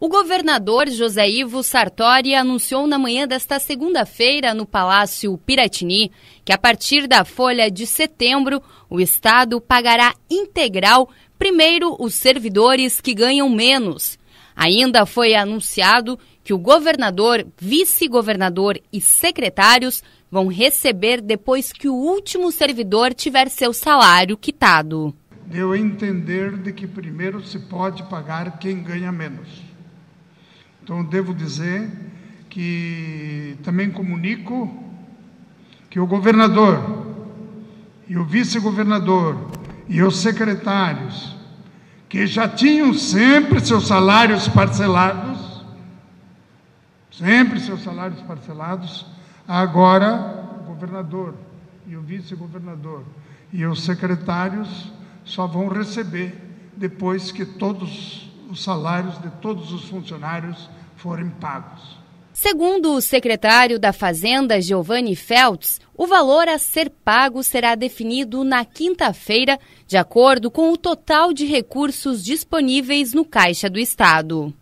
O governador José Ivo Sartori anunciou na manhã desta segunda-feira no Palácio Piratini que, a partir da folha de setembro, o Estado pagará integral primeiro os servidores que ganham menos. Ainda foi anunciado que o governador, vice-governador e secretários vão receber depois que o último servidor tiver seu salário quitado deu a entender de que primeiro se pode pagar quem ganha menos. Então, devo dizer que também comunico que o governador e o vice-governador e os secretários, que já tinham sempre seus salários parcelados, sempre seus salários parcelados, agora o governador e o vice-governador e os secretários só vão receber depois que todos os salários de todos os funcionários forem pagos. Segundo o secretário da Fazenda, Giovanni Feltz, o valor a ser pago será definido na quinta-feira, de acordo com o total de recursos disponíveis no Caixa do Estado.